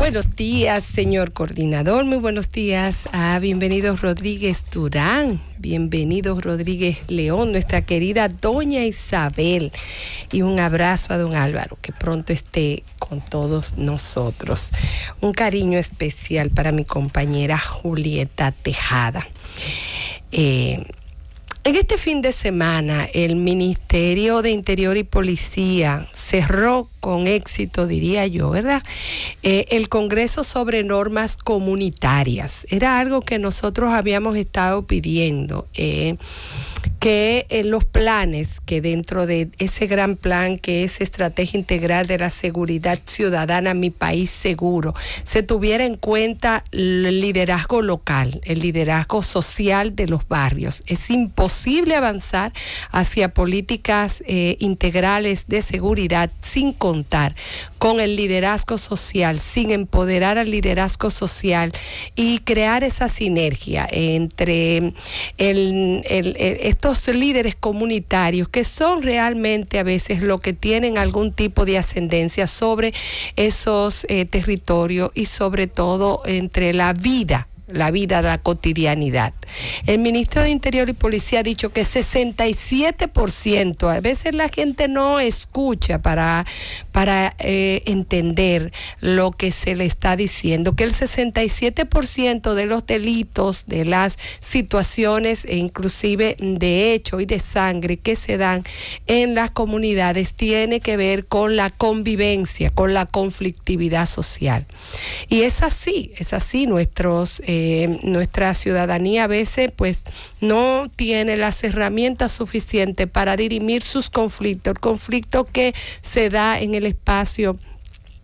Buenos días, señor coordinador. Muy buenos días a Bienvenidos Rodríguez Durán. Bienvenidos Rodríguez León, nuestra querida doña Isabel. Y un abrazo a don Álvaro, que pronto esté con todos nosotros. Un cariño especial para mi compañera Julieta Tejada. Eh, en este fin de semana, el Ministerio de Interior y Policía cerró con éxito, diría yo, ¿verdad? Eh, el Congreso sobre Normas Comunitarias. Era algo que nosotros habíamos estado pidiendo, eh, que en eh, los planes que dentro de ese gran plan que es Estrategia Integral de la Seguridad Ciudadana, Mi País Seguro, se tuviera en cuenta el liderazgo local, el liderazgo social de los barrios. Es imposible avanzar hacia políticas integrales de seguridad sin con el liderazgo social, sin empoderar al liderazgo social y crear esa sinergia entre estos líderes comunitarios que son realmente a veces lo que tienen algún tipo de ascendencia sobre esos eh, territorios y sobre todo entre la vida la vida, la cotidianidad. El ministro de Interior y Policía ha dicho que 67%, a veces la gente no escucha para, para eh, entender lo que se le está diciendo, que el 67% de los delitos, de las situaciones e inclusive de hecho y de sangre que se dan en las comunidades tiene que ver con la convivencia, con la conflictividad social. Y es así, es así nuestros... Eh, nuestra ciudadanía a veces pues no tiene las herramientas suficientes para dirimir sus conflictos, el conflicto que se da en el espacio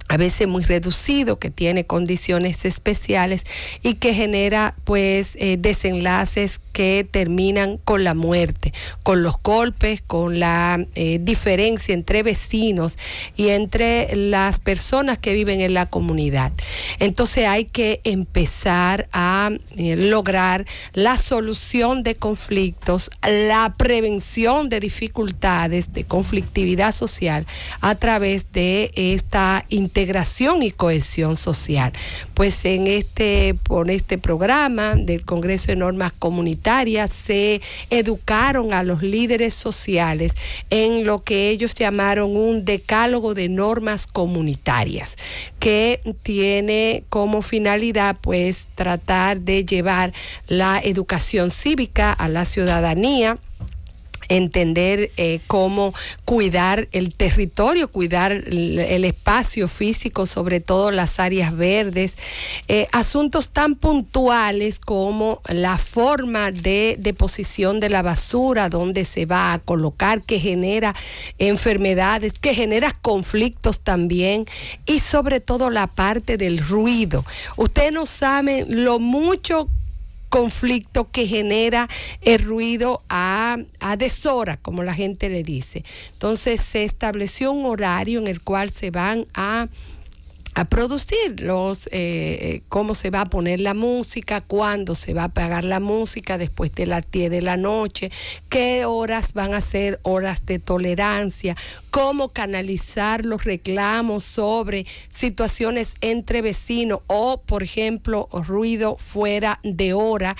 a veces muy reducido, que tiene condiciones especiales y que genera pues eh, desenlaces que terminan con la muerte, con los golpes, con la eh, diferencia entre vecinos y entre las personas que viven en la comunidad. Entonces hay que empezar a eh, lograr la solución de conflictos, la prevención de dificultades, de conflictividad social a través de esta intervención integración y cohesión social. Pues en este, por este programa del Congreso de Normas Comunitarias se educaron a los líderes sociales en lo que ellos llamaron un decálogo de normas comunitarias, que tiene como finalidad pues tratar de llevar la educación cívica a la ciudadanía entender eh, cómo cuidar el territorio, cuidar el, espacio físico, sobre todo las áreas verdes, eh, asuntos tan puntuales como la forma de deposición de la basura, dónde se va a colocar, que genera enfermedades, que genera conflictos también y sobre todo la parte del ruido. Ustedes no saben lo mucho conflicto que genera el ruido a, a deshora, como la gente le dice. Entonces se estableció un horario en el cual se van a a producir eh, eh, cómo se va a poner la música, cuándo se va a pagar la música después de las 10 de la noche, qué horas van a ser horas de tolerancia, cómo canalizar los reclamos sobre situaciones entre vecinos o, por ejemplo, ruido fuera de hora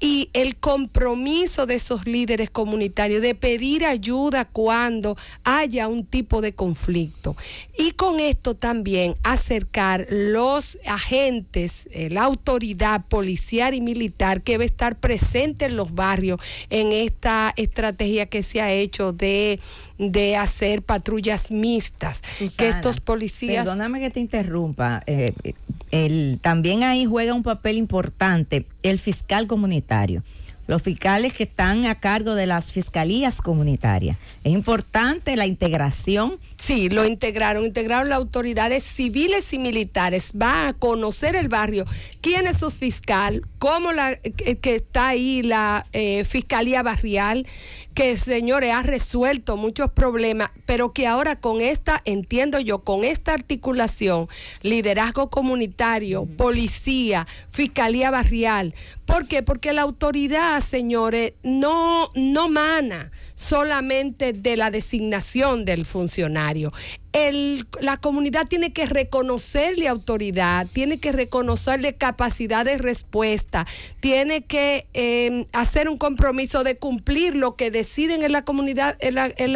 y el compromiso de esos líderes comunitarios de pedir ayuda cuando haya un tipo de conflicto. Y con esto también hacer los agentes, eh, la autoridad policial y militar que debe estar presente en los barrios en esta estrategia que se ha hecho de, hacer patrullas mixtas? que estos policías... Perdóname que te interrumpa. Eh, también ahí juega un papel importante el fiscal comunitario los fiscales que están a cargo de las fiscalías comunitarias. Es importante la integración Sí, lo integraron, integraron las autoridades civiles y militares. Va a conocer el barrio, quién es su fiscal, cómo la que, está ahí la eh, fiscalía barrial, que señores ha resuelto muchos problemas, pero que ahora con esta, entiendo yo, con esta articulación, liderazgo comunitario, policía, fiscalía barrial. ¿Por qué? Porque la autoridad, señores, no, no mana solamente de la designación del funcionario Gracias el, la comunidad tiene que reconocerle autoridad, tiene que reconocerle capacidad de respuesta, tiene que em, hacer un compromiso de cumplir lo que deciden en la comunidad, en la, en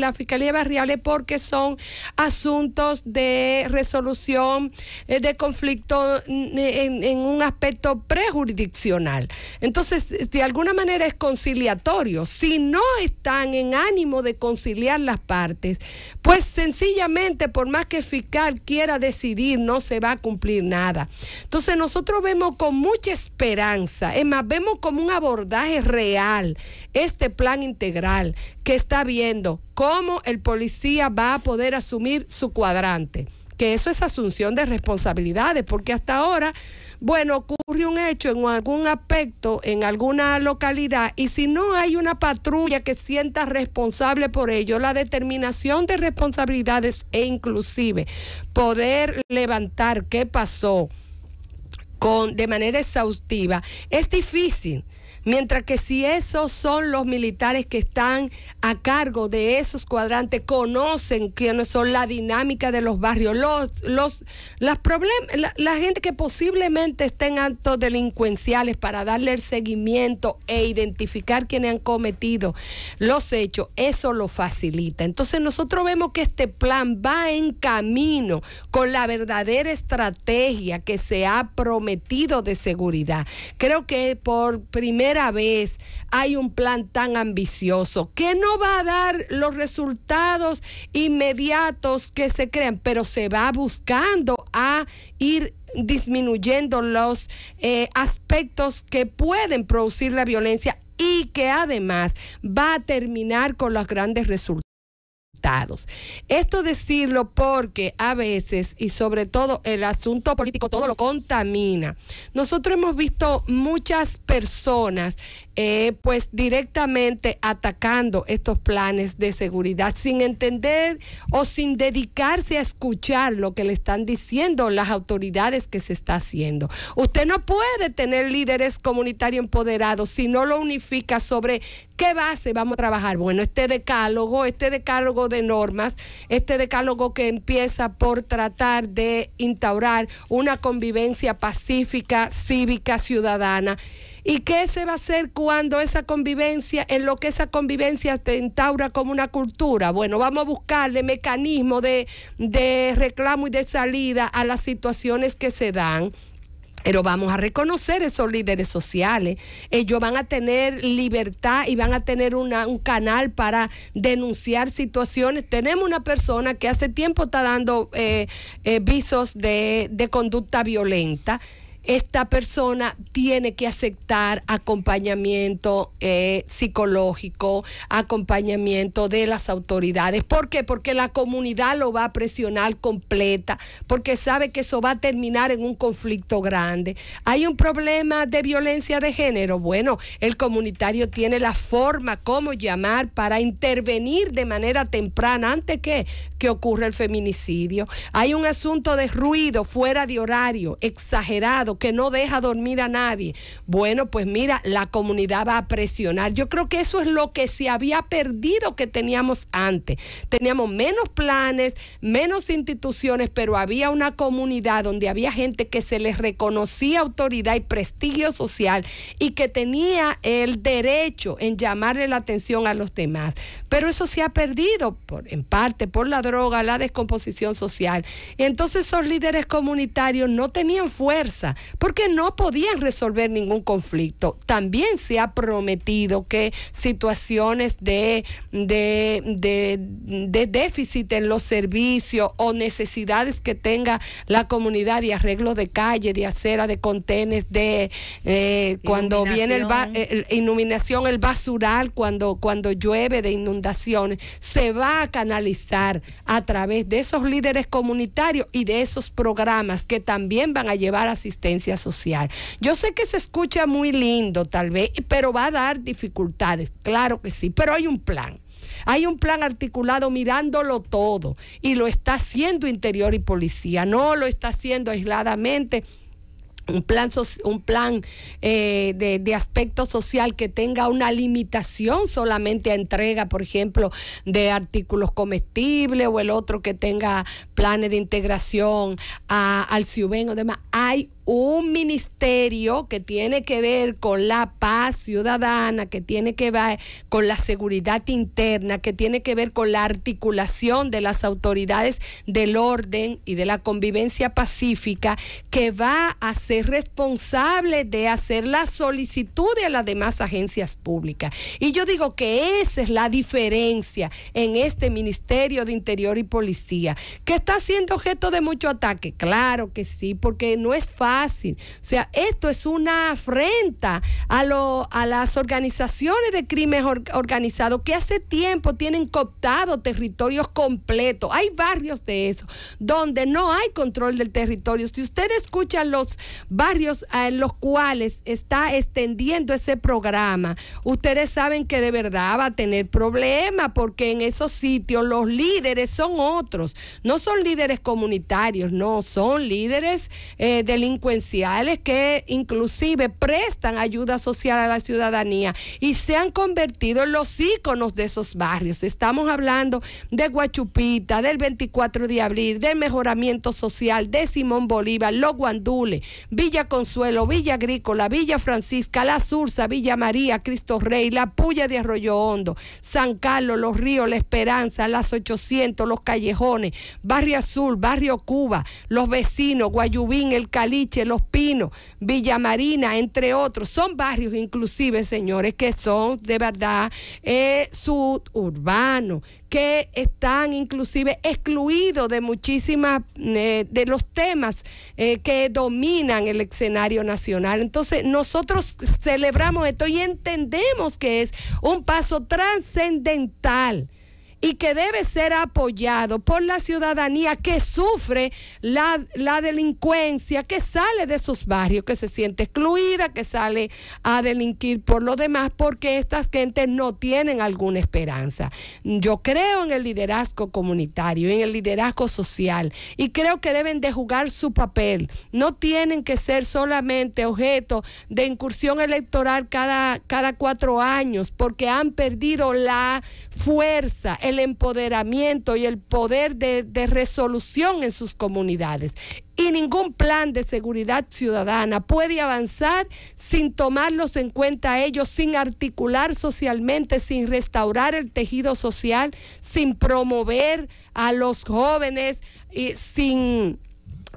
la, Fiscalía Barriales, porque son asuntos de resolución eh, de conflicto en, un aspecto prejurisdiccional. Entonces, de alguna manera es conciliatorio. Si no están en ánimo de conciliar las partes, pues sencillamente por más que el fiscal quiera decidir, no se va a cumplir nada. Entonces nosotros vemos con mucha esperanza, es más, vemos como un abordaje real este plan integral que está viendo cómo el policía va a poder asumir su cuadrante, que eso es asunción de responsabilidades, porque hasta ahora bueno, ocurre un hecho en algún aspecto, en alguna localidad, y si no hay una patrulla que sienta responsable por ello, la determinación de responsabilidades e inclusive poder levantar qué pasó con, de manera exhaustiva, es difícil Mientras que si esos son los militares que están a cargo de esos cuadrantes, conocen quiénes son la dinámica de los barrios, los, los, las la, la gente que posiblemente esté en actos delincuenciales para darle el seguimiento e identificar quienes han cometido los hechos, eso lo facilita. Entonces nosotros vemos que este plan va en camino con la verdadera estrategia que se ha prometido de seguridad. Creo que por primera vez hay un plan tan ambicioso que no va a dar los resultados inmediatos que se crean, pero se va buscando a ir disminuyendo los eh, aspectos que pueden producir la violencia y que además va a terminar con los grandes resultados. Esto decirlo porque a veces, y sobre todo el asunto político, todo lo contamina. Nosotros hemos visto muchas personas eh, pues directamente atacando estos planes de seguridad sin entender o sin dedicarse a escuchar lo que le están diciendo las autoridades que se está haciendo. Usted no puede tener líderes comunitarios empoderados si no lo unifica sobre qué base vamos a trabajar. Bueno, este decálogo, este decálogo de normas, este decálogo que empieza por tratar de instaurar una convivencia pacífica, cívica, ciudadana. ¿Y qué se va a hacer cuando esa convivencia, en lo que esa convivencia te instaura como una cultura? Bueno, vamos a buscarle mecanismo de, reclamo y de salida a las situaciones que se dan. Pero vamos a reconocer esos líderes sociales. Ellos van a tener libertad y van a tener un canal para denunciar situaciones. Tenemos una persona que hace tiempo está dando eh, eh, visos de, de conducta violenta esta persona tiene que aceptar acompañamiento eh, psicológico, acompañamiento de las autoridades. ¿Por qué? Porque la comunidad lo va a presionar completa, porque sabe que eso va a terminar en un conflicto grande. ¿Hay un problema de violencia de género? Bueno, el comunitario tiene la forma, cómo llamar para intervenir de manera temprana antes que, que ocurra el feminicidio. Hay un asunto de ruido fuera de horario, exagerado que no deja dormir a nadie. Bueno, pues mira, la comunidad va a presionar. Yo creo que eso es lo que se había perdido que teníamos antes. Teníamos menos planes, menos instituciones, pero había una comunidad donde había gente que se les reconocía autoridad y prestigio social y que tenía el derecho en llamarle la atención a los demás. Pero eso se ha perdido en parte por la droga, la descomposición social. entonces esos líderes comunitarios no tenían fuerza porque no podían resolver ningún conflicto. También se ha prometido que situaciones de, déficit en los servicios o necesidades que tenga la comunidad de arreglo de calle, de acera, de contenes, de eh, cuando viene el, iluminación, el basural, cuando, cuando llueve de inundaciones, se va a canalizar a través de esos líderes comunitarios y de esos programas que también van a llevar asistencia social. Yo sé que se escucha muy lindo tal vez, pero va a dar dificultades, claro que sí, pero hay un plan. Hay un plan articulado mirándolo todo y lo está haciendo interior y policía, no lo está haciendo aisladamente un plan, un plan eh, de, aspecto social que tenga una limitación solamente a entrega, por ejemplo, de artículos comestibles o el otro que tenga planes de integración al CIUBEN o demás. Hay un ministerio que tiene que ver con la paz ciudadana, que tiene que ver con la seguridad interna, que tiene que ver con la articulación de las autoridades del orden y de la convivencia pacífica, que va a ser responsable de hacer la solicitud de las demás agencias públicas. Y yo digo que esa es la diferencia en este Ministerio de Interior y Policía, que está siendo objeto de mucho ataque. Claro que sí, porque no es fácil o sea, esto es una afrenta a, las organizaciones de crimen organizado que hace tiempo tienen cooptado territorios completos. Hay barrios de eso, donde no hay control del territorio. Si ustedes escuchan los barrios eh, en los cuales está extendiendo ese programa, ustedes saben que de verdad va a tener problemas porque en esos sitios los líderes son otros. No son líderes comunitarios, no, son líderes eh, delincuentes que inclusive prestan ayuda social a la ciudadanía y se han convertido en los íconos de esos barrios. Estamos hablando de Guachupita, del 24 de abril, del mejoramiento social, de Simón Bolívar, Los Guandules, Villa Consuelo, Villa Agrícola, Villa Francisca, La Sursa, Villa María, Cristo Rey, La Puya de Arroyo Hondo, San Carlos, Los Ríos, La Esperanza, Las 800, Los Callejones, Barrio Azul, Barrio Cuba, Los Vecinos, Guayubín, El Caliche, los Pinos, Villamarina, entre otros. Son barrios inclusive, señores, que son de verdad eh, suburbanos, que están inclusive excluidos de muchísimas, eh, de los temas eh, que dominan el escenario nacional. Entonces, nosotros celebramos esto y entendemos que es un paso trascendental y que debe ser apoyado por la ciudadanía que sufre la, delincuencia, que sale de sus barrios, que se siente excluida, que sale a delinquir por lo demás, porque estas gentes no tienen alguna esperanza. Yo creo en el liderazgo comunitario, en el liderazgo social, y creo que deben de jugar su papel. No tienen que ser solamente objeto de incursión electoral cada, cada cuatro años, porque han perdido la fuerza, empoderamiento y el poder de, resolución en sus comunidades. Y ningún plan de seguridad ciudadana puede avanzar sin tomarlos en cuenta ellos, sin articular socialmente, sin restaurar el tejido social, sin promover a los jóvenes, y sin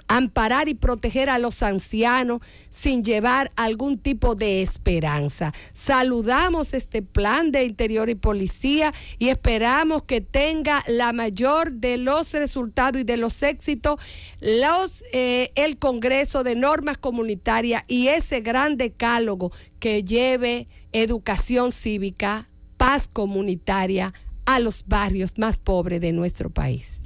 amparar y proteger a los ancianos sin llevar algún tipo de esperanza. Saludamos este plan de interior y policía y esperamos que tenga la mayor de los resultados y de los éxitos eh, el Congreso de Normas Comunitarias y ese gran decálogo que lleve educación cívica, paz comunitaria a los barrios más pobres de nuestro país.